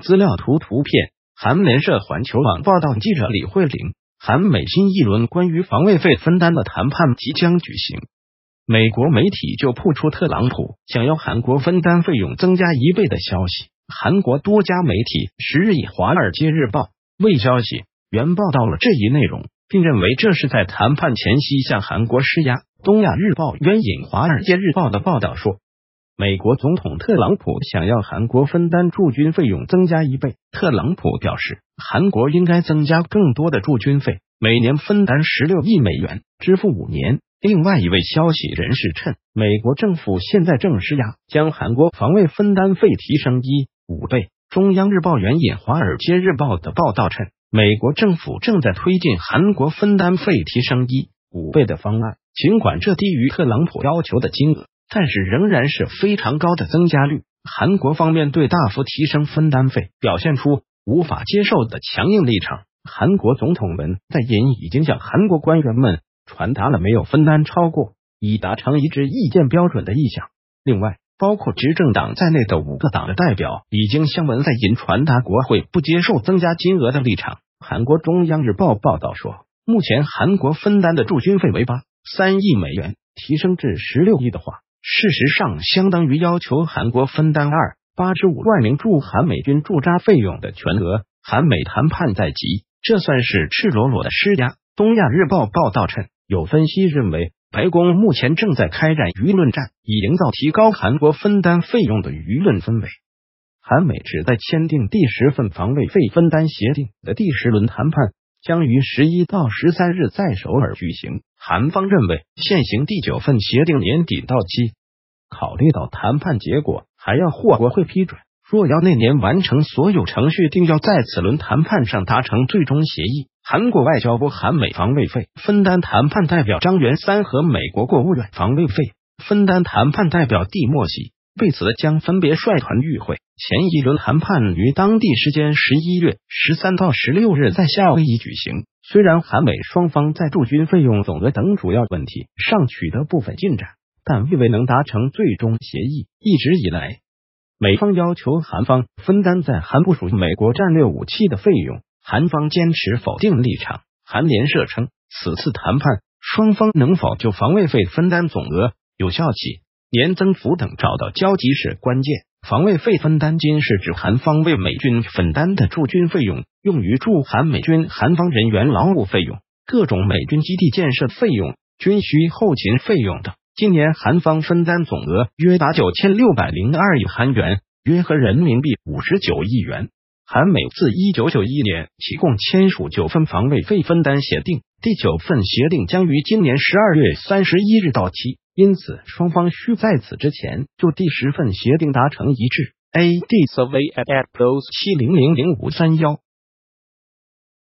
资料图图片，韩联社环球网报道，记者李慧玲、韩美新。一轮关于防卫费分担的谈判即将举行。美国媒体就曝出特朗普想要韩国分担费用增加一倍的消息。韩国多家媒体十日以《华尔街日报》为消息原报道了这一内容，并认为这是在谈判前夕向韩国施压。《东亚日报》援引《华尔街日报》的报道说。美国总统特朗普想要韩国分担驻军费用增加一倍。特朗普表示，韩国应该增加更多的驻军费，每年分担十六亿美元，支付五年。另外一位消息人士称，美国政府现在正施压，将韩国防卫分担费提升一五倍。中央日报援引《华尔街日报》的报道称，美国政府正在推进韩国分担费提升一五倍的方案，尽管这低于特朗普要求的金额。但是仍然是非常高的增加率。韩国方面对大幅提升分担费表现出无法接受的强硬立场。韩国总统文在寅已经向韩国官员们传达了没有分担超过已达成一致意见标准的意向。另外，包括执政党在内的五个党的代表已经向文在寅传达国会不接受增加金额的立场。韩国中央日报报道说，目前韩国分担的驻军费为八三亿美元，提升至十六亿的话。事实上，相当于要求韩国分担二八十五万名驻韩美军驻扎费用的全额，韩美谈判在即，这算是赤裸裸的施压。东亚日报报道称，有分析认为，白宫目前正在开展舆论战，以营造提高韩国分担费用的舆论氛围。韩美只在签订第十份防卫费分担协定的第十轮谈判。将于十一到十三日在首尔举行。韩方认为，现行第九份协定年底到期，考虑到谈判结果还要获国会批准，若要那年完成所有程序，定要在此轮谈判上达成最终协议。韩国外交部韩美防卫费分担谈判代表张元三和美国国务院防卫费分担谈判代表蒂莫西。对此将分别率团与会。前一轮谈判于当地时间十一月十三到十六日在夏威夷举行。虽然韩美双方在驻军费用总额等主要问题上取得部分进展，但并未能达成最终协议。一直以来，美方要求韩方分担在韩部署美国战略武器的费用，韩方坚持否定立场。韩联社称，此次谈判双方能否就防卫费分担总额、有效期？年增幅等找到交集是关键。防卫费分担金是指韩方为美军分担的驻军费用，用于驻韩美军韩方人员劳务费用、各种美军基地建设费用、军需后勤费用等。今年韩方分担总额约达九千六百零二亿韩元，约合人民币五十九亿元。韩美自一九九一年起共签署九份防卫费分担协定，第九份协定将于今年十二月三十一日到期。因此，双方需在此之前就第十份协定达成一致。A D S V A F P O S 七零零零五三幺。